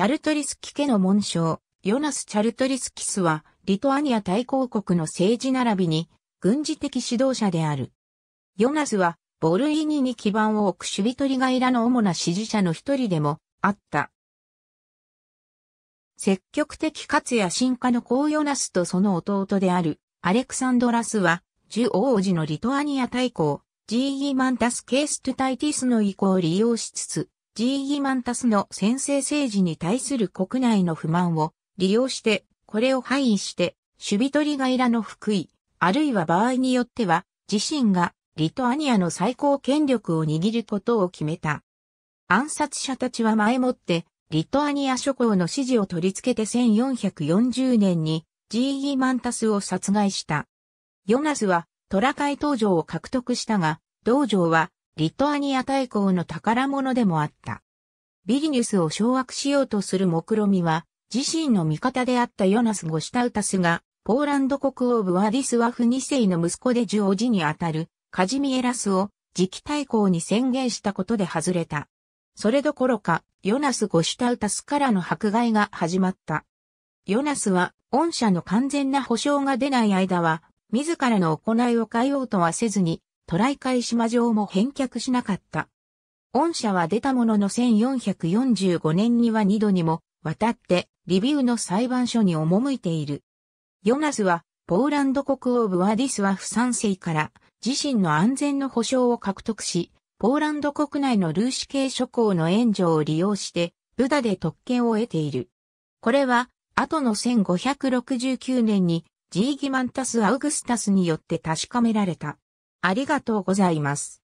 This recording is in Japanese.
チャルトリスキ家の紋章、ヨナス・チャルトリスキスは、リトアニア大公国の政治並びに、軍事的指導者である。ヨナスは、ボルイニに基盤を置くシュビトリガイラの主な支持者の一人でも、あった。積極的かつ野心家のコヨナスとその弟である、アレクサンドラスは、ジュ王子のリトアニア大公、ジーギマンタス・ケーストゥタイティスの意向を利用しつつ、ジーギマンタスの先制政治に対する国内の不満を利用して、これを範囲して、守備取りがいらの福井、あるいは場合によっては、自身がリトアニアの最高権力を握ることを決めた。暗殺者たちは前もって、リトアニア諸侯の支持を取り付けて1440年にジーギマンタスを殺害した。ヨナスはトラカイ登場を獲得したが、道場はリトアニア大公の宝物でもあった。ビリニュスを掌握しようとする目論みは、自身の味方であったヨナス・ゴシタウタスが、ポーランド国王ブワディスワフ2世の息子でジョージにあたるカジミエラスを次期大公に宣言したことで外れた。それどころか、ヨナス・ゴシュタウタスからの迫害が始まった。ヨナスは、御社の完全な保証が出ない間は、自らの行いを変えようとはせずに、トイカ海島城も返却しなかった。御社は出たものの1445年には2度にも渡ってリビウの裁判所に赴いている。ヨナスはポーランド国王ブワディスワフ3世から自身の安全の保障を獲得し、ポーランド国内のルーシ系諸侯の援助を利用してブダで特権を得ている。これは後の1569年にジーギマンタス・アウグスタスによって確かめられた。ありがとうございます。